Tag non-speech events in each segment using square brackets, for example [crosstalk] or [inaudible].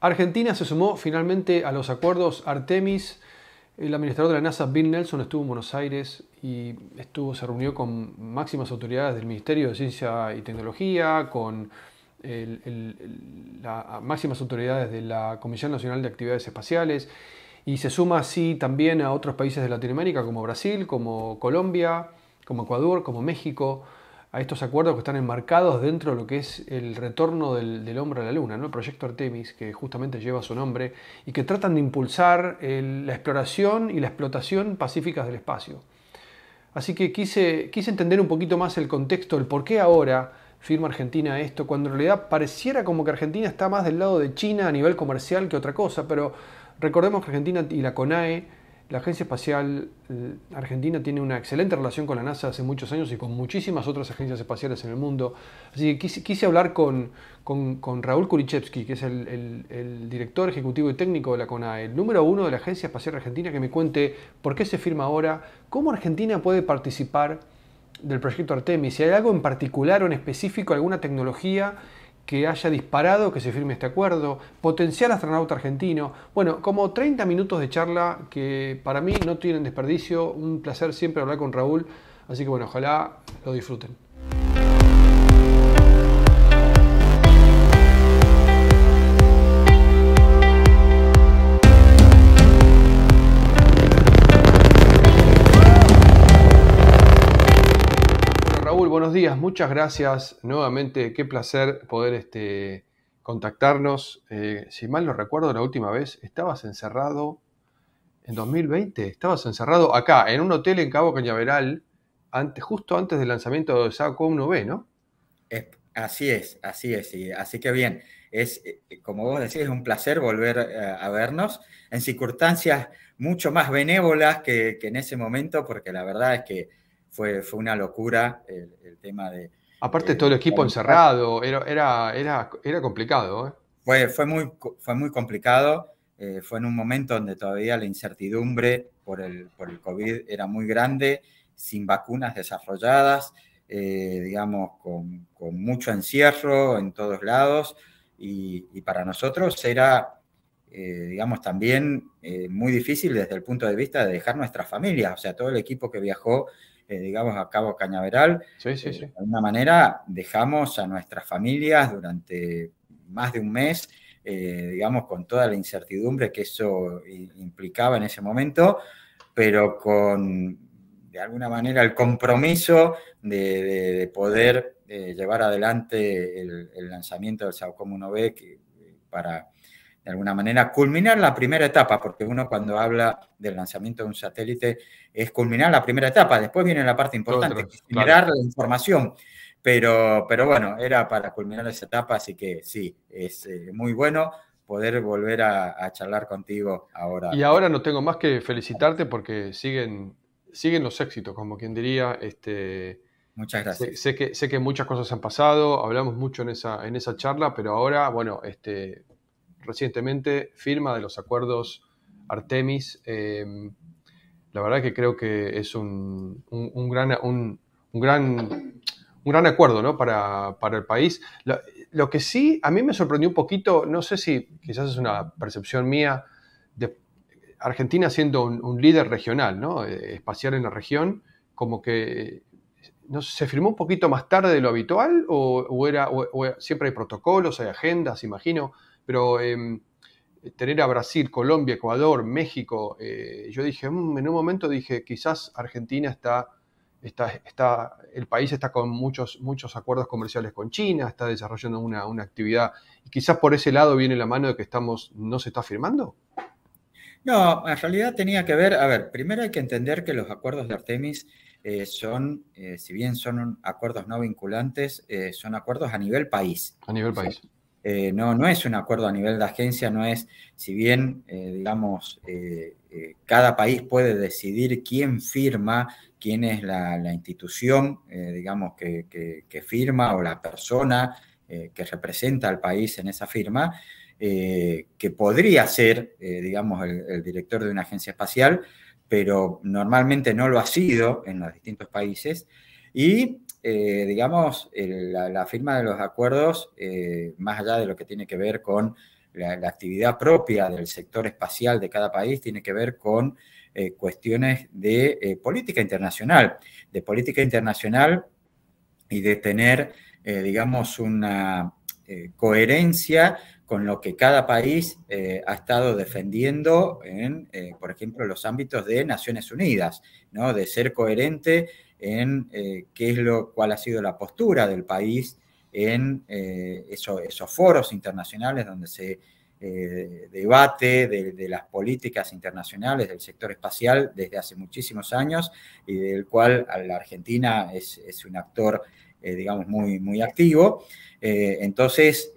Argentina se sumó finalmente a los acuerdos Artemis. El administrador de la NASA, Bill Nelson, estuvo en Buenos Aires y estuvo, se reunió con máximas autoridades del Ministerio de Ciencia y Tecnología, con las máximas autoridades de la Comisión Nacional de Actividades Espaciales y se suma así también a otros países de Latinoamérica como Brasil, como Colombia, como Ecuador, como México a estos acuerdos que están enmarcados dentro de lo que es el retorno del, hombre a la luna, ¿no? el proyecto Artemis, que justamente lleva su nombre, y que tratan de impulsar la exploración y la explotación pacíficas del espacio. Así que quise, quise entender un poquito más el contexto, el por qué ahora firma Argentina esto, cuando en realidad pareciera como que Argentina está más del lado de China a nivel comercial que otra cosa, pero recordemos que Argentina y la CONAE la Agencia Espacial eh, Argentina tiene una excelente relación con la NASA hace muchos años y con muchísimas otras agencias espaciales en el mundo. Así que quise, hablar con, Raúl Kulichevsky, que es el, el, director ejecutivo y técnico de la CONAE, el número uno de la Agencia Espacial Argentina, que me cuente por qué se firma ahora, cómo Argentina puede participar del proyecto Artemis, si hay algo en particular o en específico, alguna tecnología que haya disparado que se firme este acuerdo, potencial astronauta argentino. Bueno, como 30 minutos de charla que para mí no tienen desperdicio. Un placer siempre hablar con Raúl. Así que bueno, ojalá lo disfruten. buenos días, muchas gracias nuevamente, qué placer poder este, contactarnos. Eh, si mal no recuerdo, la última vez estabas encerrado en 2020, estabas encerrado acá, en un hotel en Cabo Cañaveral, justo antes del lanzamiento de SACO 1B, ¿no? así es, así es, así que bien, es, eh, como vos decís, es un placer volver eh, a, vernos en circunstancias mucho más benévolas que en ese momento, porque la verdad es que fue, una locura el, tema de... Aparte todo el equipo encerrado, era, era, complicado. ¿eh? Fue, muy, fue muy complicado, eh, fue en un momento donde todavía la incertidumbre por el, por COVID era muy grande, sin vacunas desarrolladas, eh, digamos, con, con, mucho encierro en todos lados, y, para nosotros era digamos, también muy difícil desde el punto de vista de dejar nuestras familias. O sea, todo el equipo que viajó eh, digamos, a Cabo Cañaveral, eh, de alguna manera dejamos a nuestras familias durante más de un mes, eh, digamos, con toda la incertidumbre que eso implicaba en ese momento, pero con de alguna manera el compromiso de, poder llevar adelante el, lanzamiento del SAOCOM 1B para, de alguna manera, culminar la primera etapa, porque uno cuando habla del lanzamiento de un satélite es culminar la primera etapa, después viene la parte importante, generar la información. Pero, pero bueno, era para culminar esa etapa, así que sí, es eh, muy bueno poder volver a, charlar contigo ahora. Y ahora no tengo más que felicitarte porque siguen, siguen los éxitos, como quien diría. Este, Muchas gracias. Sé, que, sé que muchas cosas han pasado, hablamos mucho en esa, en esa charla, pero ahora, bueno, este, recientemente, firma de los acuerdos Artemis. Em, la verdad que creo que es un, gran, un, gran, un gran acuerdo para, el país. Lo, que sí a mí me sorprendió un poquito, no sé si quizás es una percepción mía, de Argentina siendo un, líder regional, ¿no? Eh, espacial en la región, como que no se firmó un poquito más tarde de lo habitual o, era, o siempre hay protocolos, hay agendas, imagino pero em, tener a Brasil, Colombia, Ecuador, México, eh, yo dije, mm, en un momento dije, quizás Argentina está, está, está, el país está con muchos, muchos acuerdos comerciales con China, está desarrollando una, actividad, y quizás por ese lado viene la mano de que estamos, no se está firmando. No, en realidad tenía que ver, a ver, primero hay que entender que los acuerdos de Artemis eh, son, eh, si bien son acuerdos no vinculantes, son acuerdos a nivel país. A nivel país. Eh, no, no es un acuerdo a nivel de agencia, no es, si bien, eh, digamos, eh, cada país puede decidir quién firma, quién es la, institución, digamos, que, firma o la persona que representa al país en esa firma, que podría ser, digamos, el, el director de una agencia espacial, pero normalmente no lo ha sido en los distintos países. Y eh, digamos, la, firma de los acuerdos, eh, más allá de lo que tiene que ver con la, actividad propia del sector espacial de cada país, tiene que ver con eh, cuestiones de política internacional, de política internacional y de tener, digamos, una coherencia con lo que cada país ha estado defendiendo en, por ejemplo, los ámbitos de Naciones Unidas, ¿no? de ser coherente en eh, qué es lo, cuál ha sido la postura del país en eh, esos foros internacionales donde se eh, debate de, las políticas internacionales del sector espacial desde hace muchísimos años y del cual la Argentina es, un actor, digamos, muy, muy activo. entonces,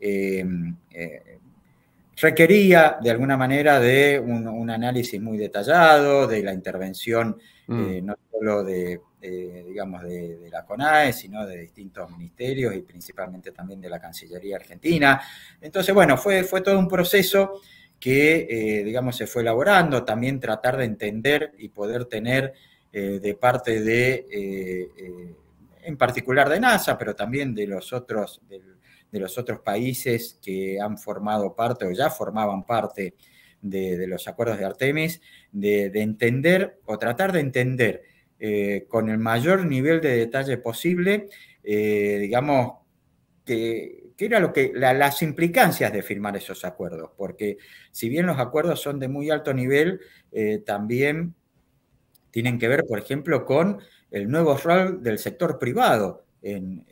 requería de alguna manera de un, análisis muy detallado, de la intervención mm. no solo de eh, digamos, de, la CONAE, sino de distintos ministerios y principalmente también de la Cancillería Argentina. Entonces, bueno, fue, fue todo un proceso que, eh, digamos, se fue elaborando, también tratar de entender y poder tener eh, de parte de, en particular de NASA, pero también de los otros, de, los otros países que han formado parte o ya formaban parte de los acuerdos de Artemis, de entender o tratar de entender eh, con el mayor nivel de detalle posible, eh, digamos, que, eran era lo que las implicancias de firmar esos acuerdos, porque si bien los acuerdos son de muy alto nivel, eh, también tienen que ver, por ejemplo, con el nuevo rol del sector privado en,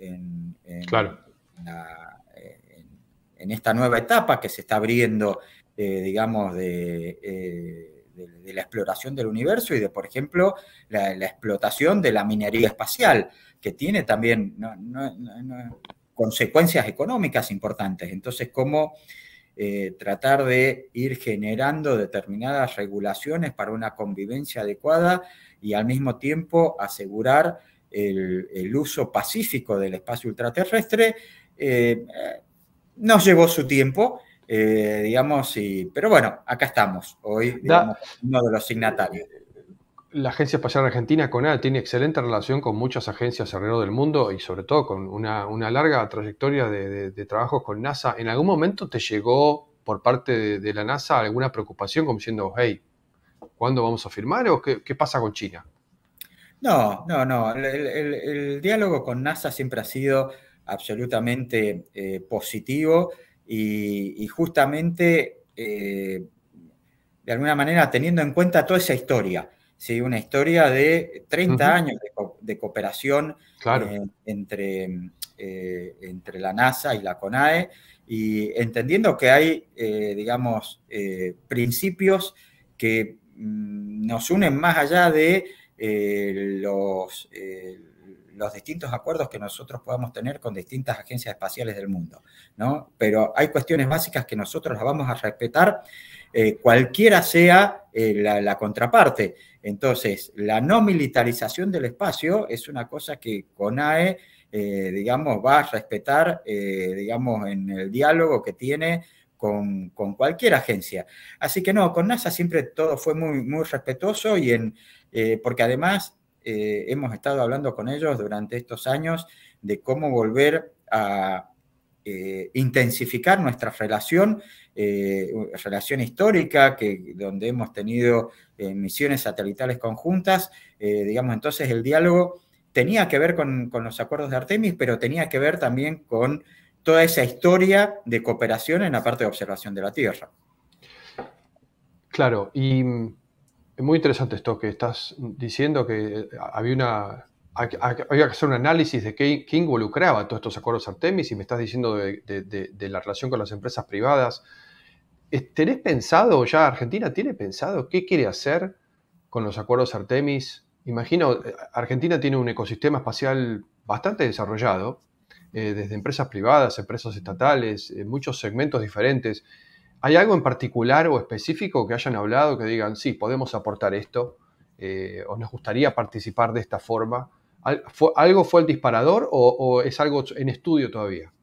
en esta nueva etapa que se está abriendo, digamos, de de, la exploración del universo y de, por ejemplo, la, explotación de la minería espacial, que tiene también consecuencias económicas importantes. Entonces, ¿cómo eh, tratar de ir generando determinadas regulaciones para una convivencia adecuada y al mismo tiempo asegurar el, uso pacífico del espacio ultraterrestre? Eh, eh, nos llevó su tiempo, eh, digamos, y, pero bueno, acá estamos, hoy digamos, uno de los signatarios. La Agencia Espacial Argentina, CONAD, tiene excelente relación con muchas agencias alrededor del mundo y sobre todo con una, larga trayectoria de, trabajo trabajos con NASA. ¿En algún momento te llegó por parte de, la NASA alguna preocupación como diciendo, hey, ¿cuándo vamos a firmar o qué, pasa con China? No, no, no. El, diálogo con NASA siempre ha sido absolutamente eh, positivo y, justamente, eh, de alguna manera, teniendo en cuenta toda esa historia, una historia de 30 años de, cooperación eh, entre, eh, entre la NASA y la CONAE, y entendiendo que hay, digamos, principios que mm, nos unen más allá de los los distintos acuerdos que nosotros podamos tener con distintas agencias espaciales del mundo, ¿no? Pero hay cuestiones básicas que nosotros las vamos a respetar, eh, cualquiera sea eh, la, contraparte. Entonces, la no militarización del espacio es una cosa que CONAE, eh, digamos, va a respetar, eh, digamos, en el diálogo que tiene con, cualquier agencia. Así que no, con NASA siempre todo fue muy, muy respetuoso y en, porque además eh, hemos estado hablando con ellos durante estos años de cómo volver a eh, intensificar nuestra relación, eh, relación histórica, que, donde hemos tenido misiones satelitales conjuntas. digamos, entonces el diálogo tenía que ver con los acuerdos de Artemis, pero tenía que ver también con toda esa historia de cooperación en la parte de observación de la Tierra. Claro, y mm, es muy interesante esto que estás diciendo, que eh, había una que hacer un análisis de qué, involucraba todos estos acuerdos Artemis y me estás diciendo de, la relación con las empresas privadas. ¿Tenés pensado ya, Argentina tiene pensado qué quiere hacer con los acuerdos Artemis? Imagino, eh, Argentina tiene un ecosistema espacial bastante desarrollado, eh, desde empresas privadas, empresas estatales, muchos segmentos diferentes. ¿Hay algo en particular o específico que hayan hablado que digan, sí, podemos aportar esto eh, o nos gustaría participar de esta forma? ¿Algo fue el disparador o, es algo en estudio todavía?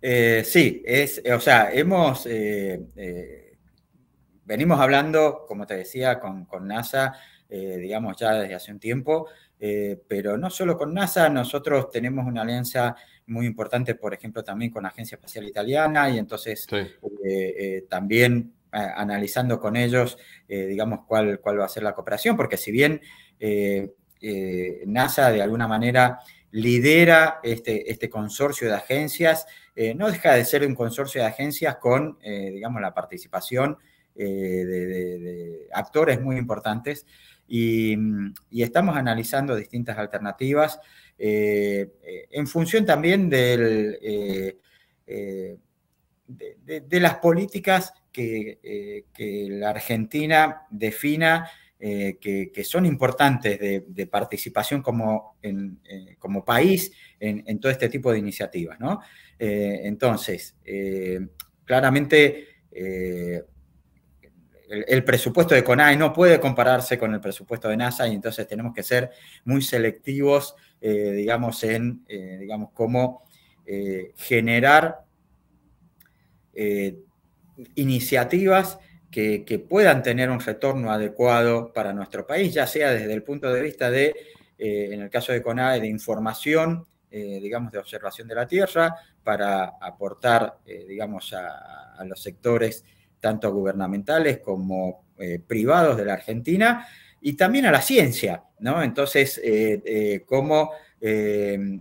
Eh, sí, es, o sea, hemos, eh, venimos hablando, como te decía, con, con NASA, digamos, ya desde hace un tiempo, pero no solo con NASA, nosotros tenemos una alianza muy importante, por ejemplo, también con la Agencia Espacial Italiana y entonces eh, eh, también ah, analizando con ellos, eh, digamos, cuál, cuál va a ser la cooperación, porque si bien NASA de alguna manera lidera este, este consorcio de agencias, no deja de ser un consorcio de agencias con, digamos, la participación de, actores muy importantes y, estamos analizando distintas alternativas eh, eh, en función también eh, de, de, las políticas que, la Argentina defina que, son importantes de, participación como, como país en, todo este tipo de iniciativas. ¿no? entonces, claramente el, presupuesto de CONAE no puede compararse con el presupuesto de NASA y entonces tenemos que ser muy selectivos eh, digamos, en, eh, digamos, cómo eh, generar iniciativas que, puedan tener un retorno adecuado para nuestro país, ya sea desde el punto de vista de, en el caso de CONAE, de información, digamos, de observación de la Tierra para aportar, digamos, a, los sectores tanto gubernamentales como privados de la Argentina, y también a la ciencia, ¿no? Entonces, eh, eh, cómo eh,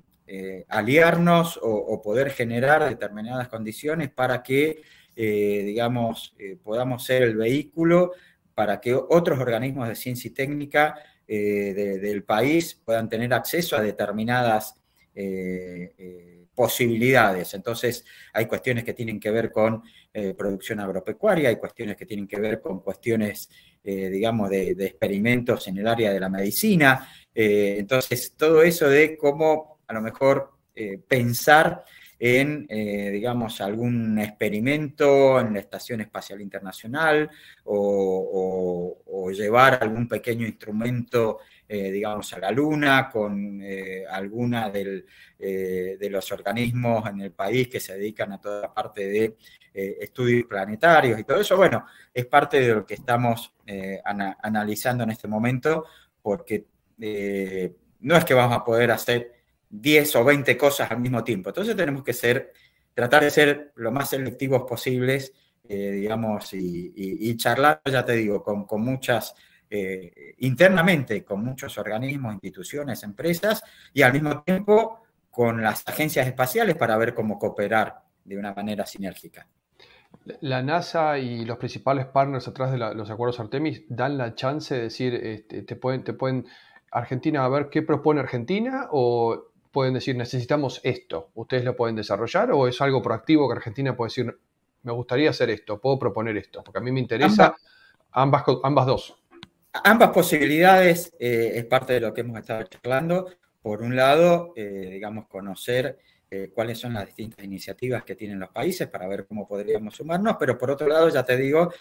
aliarnos o, poder generar determinadas condiciones para que, digamos, podamos ser el vehículo para que otros organismos de ciencia y técnica del país puedan tener acceso a determinadas eh, posibilidades. Entonces, hay cuestiones que tienen que ver con eh, producción agropecuaria, hay cuestiones que tienen que ver con cuestiones, eh, digamos, de, experimentos en el área de la medicina. Eh, entonces, todo eso de cómo a lo mejor pensar en, digamos, algún experimento en la Estación Espacial Internacional o, o llevar algún pequeño instrumento eh, digamos, a la Luna, con eh, alguna eh, de los organismos en el país que se dedican a toda parte de eh, estudios planetarios y todo eso. Bueno, es parte de lo que estamos analizando en este momento, porque no es que vamos a poder hacer 10 o 20 cosas al mismo tiempo. Entonces tenemos que ser, tratar de ser lo más selectivos posibles, digamos, y, charlar, ya te digo, con, con muchas eh, internamente con muchos organismos, instituciones, empresas y al mismo tiempo con las agencias espaciales para ver cómo cooperar de una manera sinérgica. La NASA y los principales partners atrás de los acuerdos Artemis dan la chance de decir, este, te pueden, te pueden, Argentina, a ver qué propone Argentina o pueden decir, necesitamos esto, ustedes lo pueden desarrollar o es algo proactivo que Argentina puede decir, me gustaría hacer esto, puedo proponer esto, porque a mí me interesa ambas, ambas dos ambas posibilidades eh, es parte de lo que hemos estado charlando. Por un lado, eh, digamos, conocer eh, cuáles son las distintas iniciativas que tienen los países para ver cómo podríamos sumarnos, pero por otro lado, ya te digo,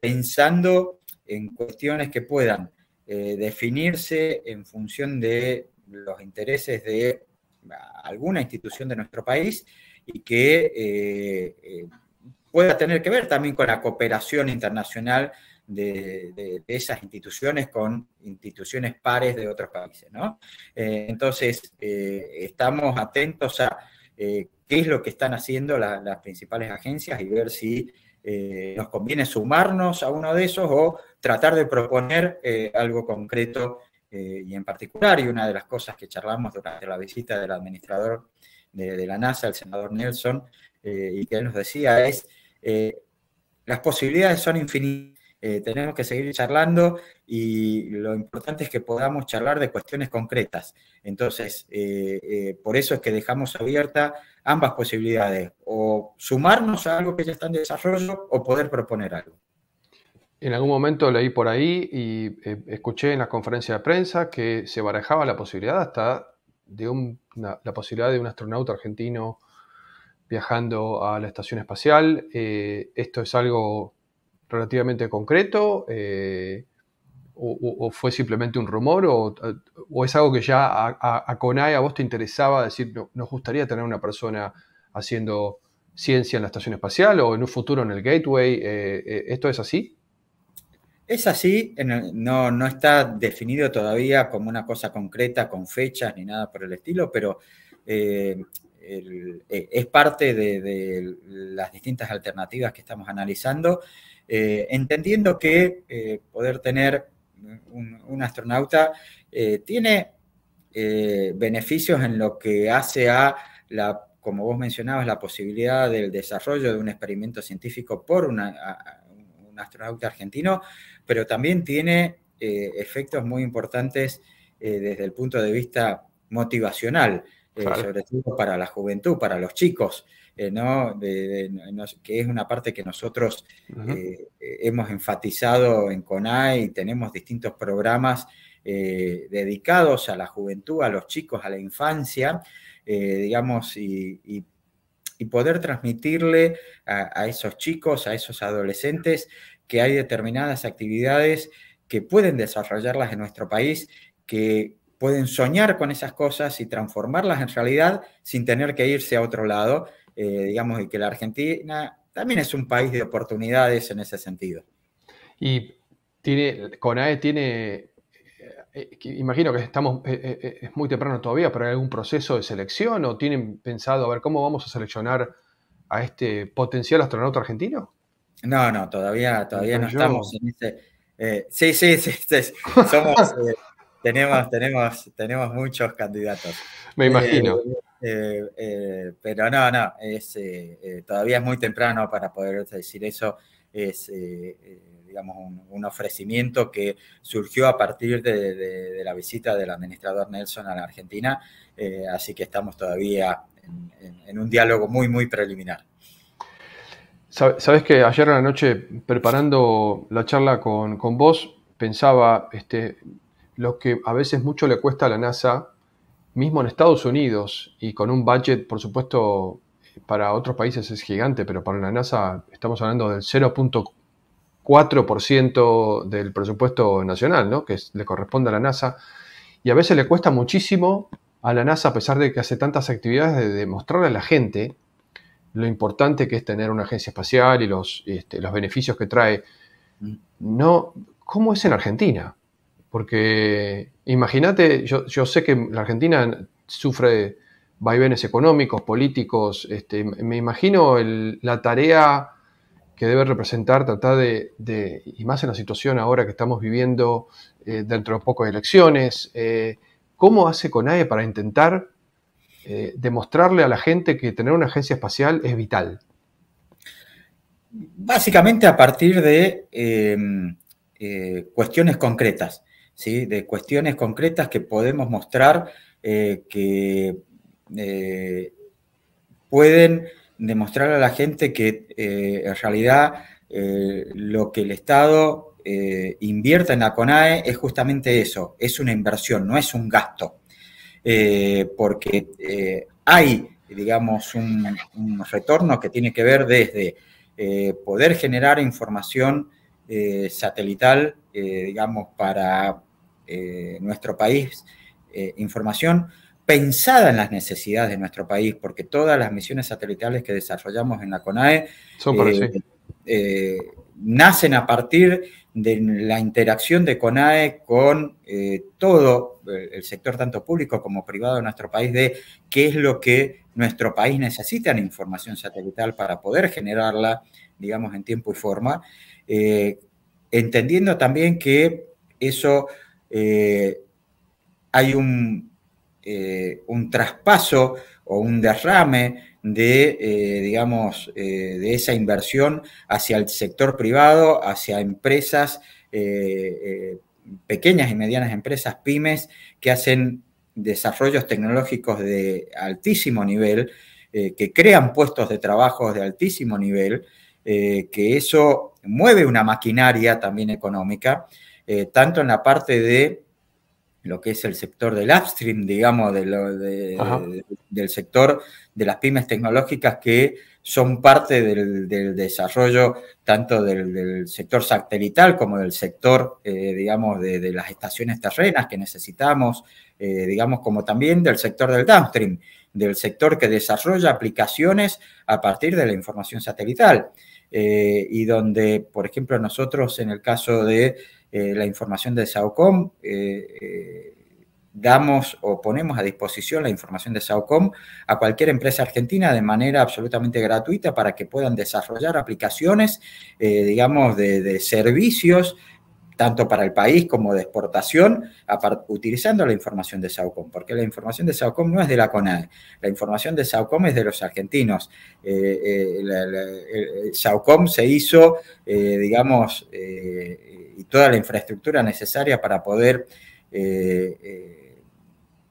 pensando en cuestiones que puedan definirse en función de los intereses de ah, alguna institución de nuestro país y que pueda tener que ver también con la cooperación internacional de, esas instituciones con instituciones pares de otros países. ¿no? Eh, entonces, eh, estamos atentos a eh, qué es lo que están haciendo las principales agencias y ver si nos conviene sumarnos a uno de esos o tratar de proponer algo concreto y en particular, y una de las cosas que charlamos durante la visita del administrador de, de la NASA, el senador Nelson, y que él nos decía es, las posibilidades son infinitas eh, tenemos que seguir charlando y lo importante es que podamos charlar de cuestiones concretas. Entonces, eh, eh, por eso es que dejamos abiertas ambas posibilidades, o sumarnos a algo que ya está en desarrollo o poder proponer algo. En algún momento leí por ahí y escuché en la conferencia de prensa que se barajaba la posibilidad hasta de la posibilidad de un astronauta argentino viajando a la estación espacial. esto es algo relativamente concreto? Eh, o, fue simplemente un rumor? ¿O, es algo que ya a, a, a, vos te interesaba decir, nos gustaría tener una persona haciendo ciencia en la estación espacial o en un futuro en el Gateway? Eh, eh, ¿Esto es así? Es así, no, está definido todavía como una cosa concreta, con fechas ni nada por el estilo, pero es parte de, las distintas alternativas que estamos analizando eh, entendiendo que eh, poder tener un, astronauta eh, tiene beneficios en lo que hace a la, como vos mencionabas, la posibilidad del desarrollo de un experimento científico por un astronauta argentino, pero también tiene efectos muy importantes desde el punto de vista motivacional, sobre todo para la juventud, para los chicos. Eh, que es una parte que nosotros eh, eh, hemos enfatizado en CONAI, tenemos distintos programas dedicados a la juventud, a los chicos, a la infancia, digamos, y, poder transmitirle a, esos chicos, a esos adolescentes, que hay determinadas actividades que pueden desarrollarlas en nuestro país, que pueden soñar con esas cosas y transformarlas en realidad sin tener que irse a otro lado, eh, digamos, que la Argentina también es un país de oportunidades en ese sentido. Y tiene, CONAE tiene, eh, eh, imagino que estamos, es muy temprano todavía, pero hay algún proceso de selección o tienen pensado, a ver, ¿cómo vamos a seleccionar a este potencial astronauta argentino? No, no, todavía, todavía no estamos en ese... sí, [laughs] sí, sí, somos, tenemos, tenemos, tenemos muchos candidatos. [laughs] Me imagino. Eh, eh, pero no, no, es, eh, todavía es muy temprano para poder decir eso. Es, digamos, un, ofrecimiento que surgió a partir de, la visita del administrador Nelson a la Argentina, así que estamos todavía en, un diálogo muy, muy preliminar. Sabes que ayer en la noche, preparando la charla con, vos, pensaba este, lo que a veces mucho le cuesta a la NASA mismo en Estados Unidos y con un budget, por supuesto, para otros países es gigante, pero para la NASA estamos hablando del 0.4% del presupuesto nacional, ¿no? que le corresponde a la NASA. Y a veces le cuesta muchísimo a la NASA, a pesar de que hace tantas actividades, de demostrarle a la gente lo importante que es tener una agencia espacial y los, este, los beneficios que trae. Mm. No, ¿Cómo es en Argentina? Porque imagínate, yo, sé que la Argentina sufre vaivenes económicos, políticos, este, me imagino la tarea que debe representar tratar de, y más en la situación ahora que estamos viviendo eh, dentro de pocas elecciones, eh, ¿cómo hace CONAE para intentar eh, demostrarle a la gente que tener una agencia espacial es vital? Básicamente a partir de em, cuestiones concretas de cuestiones concretas que podemos mostrar eh, que eh, pueden demostrar a la gente que eh, en realidad lo que el Estado invierta en la CONAE es justamente eso, es una inversión, no es un gasto, porque hay, digamos, un, un, retorno que tiene que ver desde poder generar información eh, satelital, eh, digamos, para eh, nuestro país, información pensada en las necesidades de nuestro país, porque todas las misiones satelitales que desarrollamos en la CONAE nacen a partir de la interacción de CONAE con todo el sector, tanto público como privado de nuestro país, de qué es lo que nuestro país necesita en información satelital para poder generarla, digamos, en tiempo y forma. Eh, entendiendo también que eso eh, hay un, eh, un, traspaso o un derrame de, digamos, de esa inversión hacia el sector privado, hacia empresas, pequeñas y medianas empresas, pymes, que hacen desarrollos tecnológicos de altísimo nivel, que crean puestos de trabajo de altísimo nivel, que eso mueve una maquinaria también económica, eh, tanto en la parte de lo que es el sector del upstream, digamos, del sector de las pymes tecnológicas que son parte del, desarrollo tanto del, sector satelital como del sector, eh, digamos, de, las estaciones terrenas que necesitamos, eh, digamos, como también del sector del downstream, del sector que desarrolla aplicaciones a partir de la información satelital. Eh, y donde, por ejemplo, nosotros en el caso de eh, la información de SAOCOM, eh, damos o ponemos a disposición la información de SAOCOM a cualquier empresa argentina de manera absolutamente gratuita para que puedan desarrollar aplicaciones, digamos, de servicios tanto para el país como de exportación, utilizando la información de SAUCOM, porque la información de SAUCOM no es de la CONAE, la información de SAUCOM es de los argentinos. Eh, eh se hizo, eh, digamos, eh, y toda la infraestructura necesaria para poder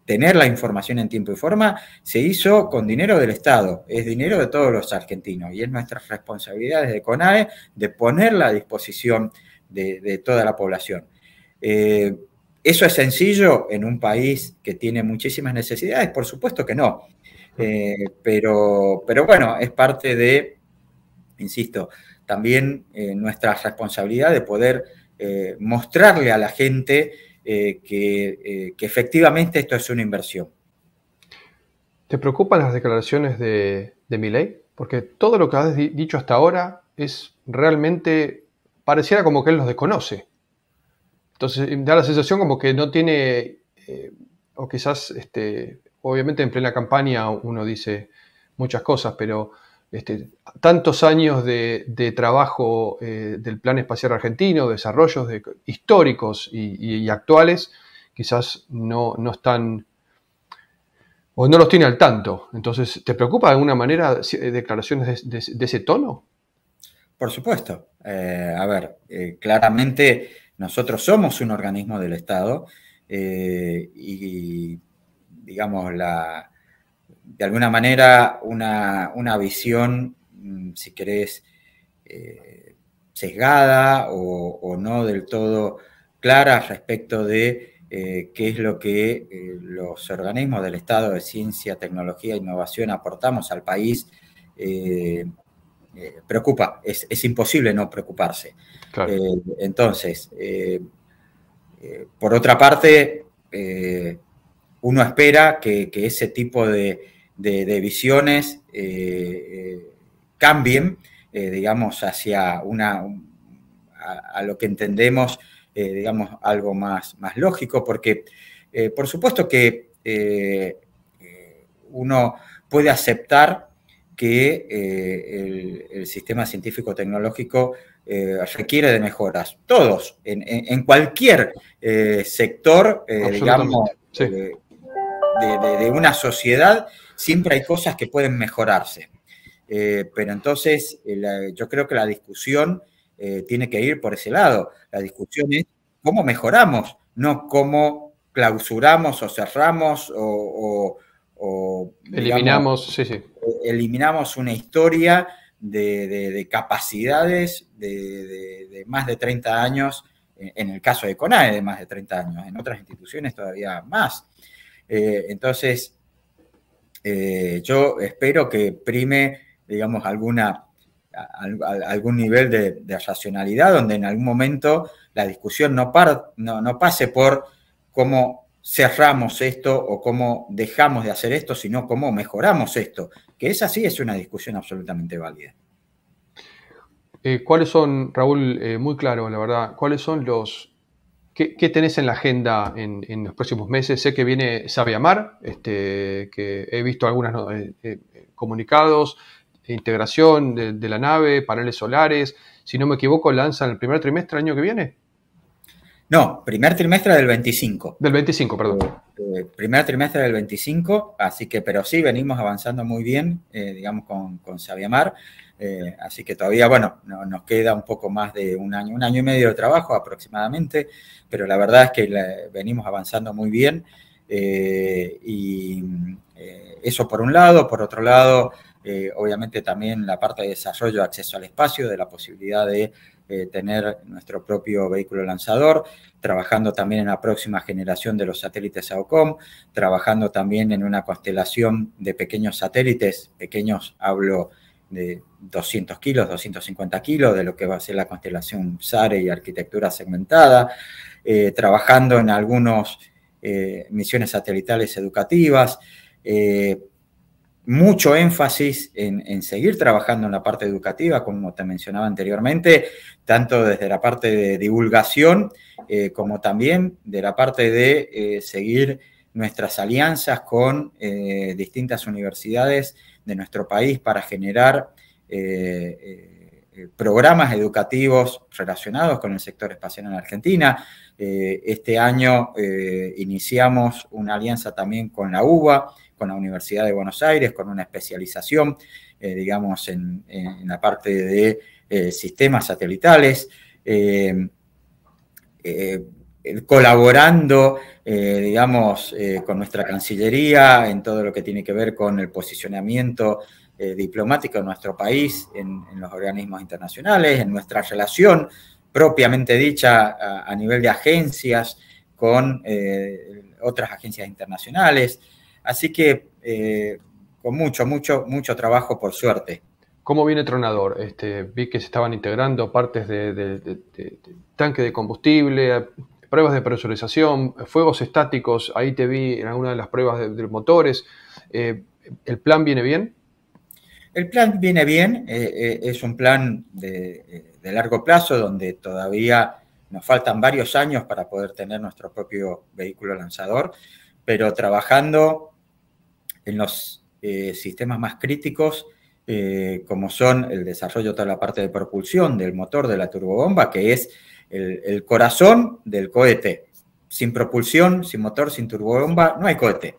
tener la información en tiempo y forma, se hizo con dinero del Estado, es dinero de todos los argentinos y es nuestra responsabilidad desde CONAE de ponerla a disposición de, toda la población. Eh, ¿Eso es sencillo en un país que tiene muchísimas necesidades? Por supuesto que no. Eh, pero, pero bueno, es parte de, insisto, también eh, nuestra responsabilidad de poder mostrarle a la gente que, efectivamente esto es una inversión. ¿Te preocupan las declaraciones de, de Porque todo lo que has dicho hasta ahora es realmente pareciera como que él los desconoce. Entonces da la sensación como que no tiene, eh, o quizás, este, obviamente en plena campaña uno dice muchas cosas, pero este, tantos años de, trabajo eh, del Plan Espacial Argentino, desarrollos históricos y, actuales, quizás no, están o no los tiene al tanto. Entonces, ¿te preocupa de alguna manera eh, declaraciones de ese tono? Por supuesto. Eh, a ver, eh, claramente nosotros somos un organismo del Estado eh, y, digamos, la, de alguna manera una, visión, mm, si querés, sesgada o, no del todo clara respecto de qué es lo que los organismos del Estado de Ciencia, Tecnología e Innovación aportamos al país, eh, preocupa, es, es, imposible no preocuparse. Eh, entonces, eh, por otra parte, uno espera que, ese tipo de, de, visiones cambien, digamos, hacia una, a, lo que entendemos, digamos, algo más, más lógico, porque por supuesto que uno puede aceptar que eh, el, sistema científico tecnológico eh, requiere de mejoras. Todos, en, cualquier eh, sector, digamos, de, una sociedad, siempre hay cosas que pueden mejorarse. pero entonces, yo creo que la discusión tiene que ir por ese lado. La discusión es cómo mejoramos, no cómo clausuramos o cerramos o o eliminamos, eliminamos una historia de, capacidades de, más de 30 años, eh, en el caso de CONAE de más de 30 años, en otras instituciones todavía más. Eh, entonces, eh, yo espero que prime, digamos, alguna algún nivel de, racionalidad donde en algún momento la discusión no, no, no pase por cómo cerramos esto o cómo dejamos de hacer esto, sino cómo mejoramos esto, que esa sí es una discusión absolutamente válida. Eh, ¿Cuáles son, Raúl, eh, muy claro, la verdad, cuáles son los... ¿Qué, tenés en la agenda en, los próximos meses? Sé que viene Sabe Amar, este, que he visto algunos eh, comunicados, integración de, de, la nave, paneles solares, si no me equivoco, lanzan el primer trimestre del año que viene. No, primer trimestre del 25. Del 25, perdón. Eh, primer trimestre del 25, así que, pero sí, venimos avanzando muy bien, eh, digamos, con, con Sabiamar. Eh, así que todavía, bueno, nos queda un poco más de un año, un año y medio de trabajo aproximadamente, pero la verdad es que venimos avanzando muy bien. y eso por un lado, por otro lado, obviamente también la parte de desarrollo, acceso al espacio, de la posibilidad de eh, tener nuestro propio vehículo lanzador, trabajando también en la próxima generación de los satélites AOCOM, trabajando también en una constelación de pequeños satélites, pequeños hablo de 200 kilos, 250 kilos, de lo que va a ser la constelación SARE y arquitectura segmentada, eh, trabajando en algunas eh, misiones satelitales educativas, mucho énfasis en, seguir trabajando en la parte educativa, como te mencionaba anteriormente, tanto desde la parte de divulgación eh, como también de la parte de eh, seguir nuestras alianzas con eh, distintas universidades de nuestro país para generar programas educativos relacionados con el sector espacial en la Argentina. este año iniciamos una alianza también con la UBA, con la Universidad de Buenos Aires, con una especialización, eh, digamos, en, la parte de eh, sistemas satelitales, eh, colaborando, digamos, con nuestra Cancillería en todo lo que tiene que ver con el posicionamiento diplomático de nuestro país en, los organismos internacionales, en nuestra relación propiamente dicha a, nivel de agencias con otras agencias internacionales, Así que eh, con mucho, mucho, mucho trabajo, por suerte. ¿Cómo viene Tronador? Este, vi que se estaban integrando partes de, de, tanque de combustible, pruebas de presurización, fuegos estáticos, ahí te vi en alguna de las pruebas de, motores. Eh, ¿El plan viene bien? El plan viene bien, eh, es un plan de largo plazo donde todavía nos faltan varios años para poder tener nuestro propio vehículo lanzador pero trabajando en los eh, sistemas más críticos, eh, como son el desarrollo de toda la parte de propulsión del motor de la turbobomba, que es el, corazón del cohete. Sin propulsión, sin motor, sin turbobomba, no hay cohete.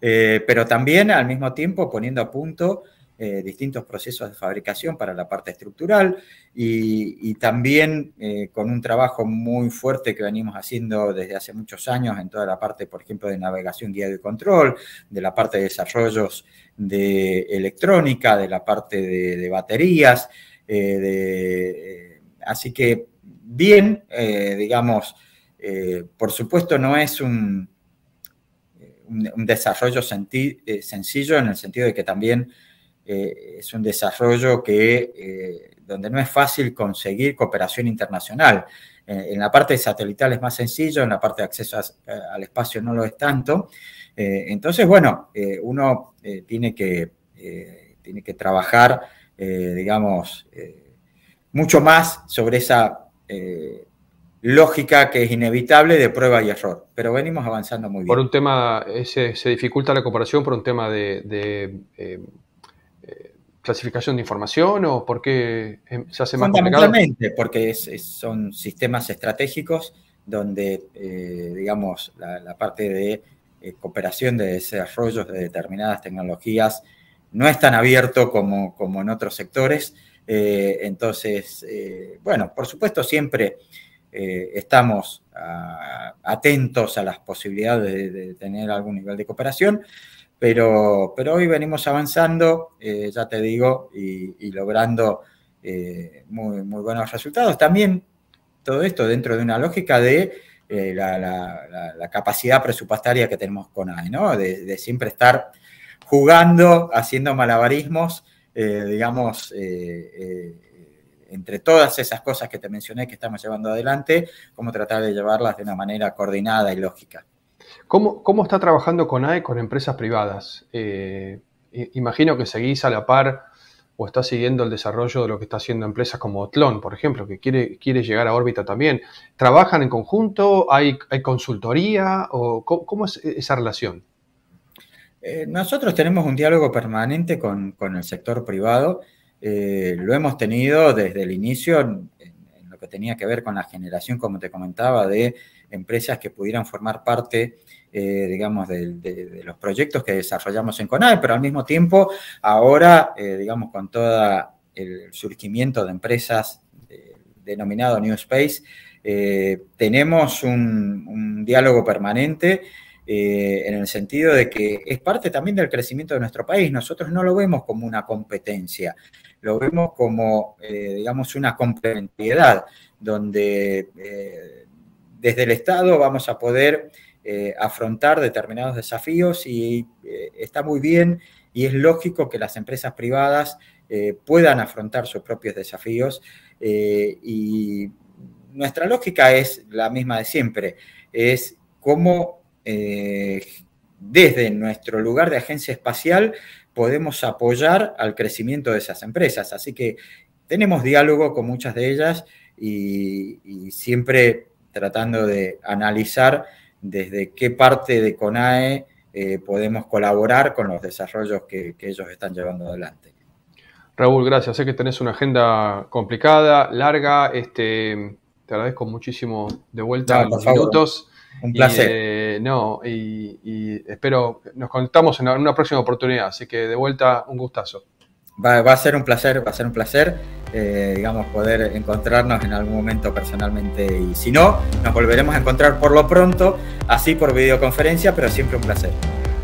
Eh, pero también al mismo tiempo poniendo a punto eh, distintos procesos de fabricación para la parte estructural y, también eh, con un trabajo muy fuerte que venimos haciendo desde hace muchos años en toda la parte, por ejemplo, de navegación, guía y control, de la parte de desarrollos de electrónica, de la parte de, baterías. Eh, así que bien, digamos, por supuesto no es un desarrollo sencillo en el sentido de que también eh, es un desarrollo que, eh, donde no es fácil conseguir cooperación internacional. Eh, en la parte satelital es más sencillo, en la parte de acceso al espacio no lo es tanto. entonces, bueno, uno tiene, que, tiene que trabajar, digamos, mucho más sobre esa lógica que es inevitable de prueba y error, pero venimos avanzando muy bien. Por un tema, se dificulta la cooperación por un tema de, clasificación de información o por qué em, se hace más complicado? Fundamentalmente, porque son sistemas estratégicos donde, eh, digamos, la, parte de eh, cooperación de desarrollos de determinadas tecnologías no es tan abierto como, como en otros sectores. Eh, entonces, bueno, por supuesto siempre estamos ah, atentos a las posibilidades de tener algún nivel de cooperación, pero, hoy venimos avanzando, eh, ya te digo, y, logrando eh, muy, buenos resultados. También todo esto dentro de una lógica de eh, la, capacidad presupuestaria que tenemos con AI, e, ¿no? De, de siempre estar jugando, haciendo malabarismos, digamos, entre todas esas cosas que te mencioné que estamos llevando adelante, cómo tratar de llevarlas de una manera coordinada y lógica. ¿Cómo, está trabajando CONAE con empresas privadas? Eh, imagino que seguís a la par o está siguiendo el desarrollo de lo que está haciendo empresas como Otlon, por ejemplo, que quiere, quiere llegar a órbita también. ¿Trabajan en conjunto? ¿Hay, consultoría? O, ¿cómo, es e, esa relación? Eh, nosotros tenemos un diálogo permanente con, el sector privado. Eh, lo hemos tenido desde el inicio que tenía que ver con la generación, como te comentaba, de empresas que pudieran formar parte, eh, digamos, de, los proyectos que desarrollamos en CONAE, pero al mismo tiempo, ahora, eh, digamos, con todo el surgimiento de empresas eh, denominado New Space, tenemos un diálogo permanente eh, en el sentido de que es parte también del crecimiento de nuestro país. Nosotros no lo vemos como una competencia, lo vemos como, eh, digamos, una complementariedad, donde eh, desde el Estado vamos a poder afrontar determinados desafíos y está muy bien y es lógico que las empresas privadas puedan afrontar sus propios desafíos y nuestra lógica es la misma de siempre, es cómo eh, desde nuestro lugar de agencia espacial podemos apoyar al crecimiento de esas empresas. Así que tenemos diálogo con muchas de ellas y, siempre tratando de analizar desde qué parte de CONAE eh, podemos colaborar con los desarrollos que, ellos están llevando adelante. Raúl, gracias. Sé que tenés una agenda complicada, larga. Este, te agradezco muchísimo de vuelta los minutos. Un placer. Eh, no, y, espero, nos contamos en una próxima oportunidad, así que de vuelta, un gustazo. Va, a ser un placer, va a ser un placer, eh, digamos, poder encontrarnos en algún momento personalmente y si no, nos volveremos a encontrar por lo pronto, así por videoconferencia, pero siempre un placer.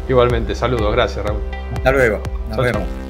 Igualmente, saludos, gracias Raúl. Hasta luego, nos vemos.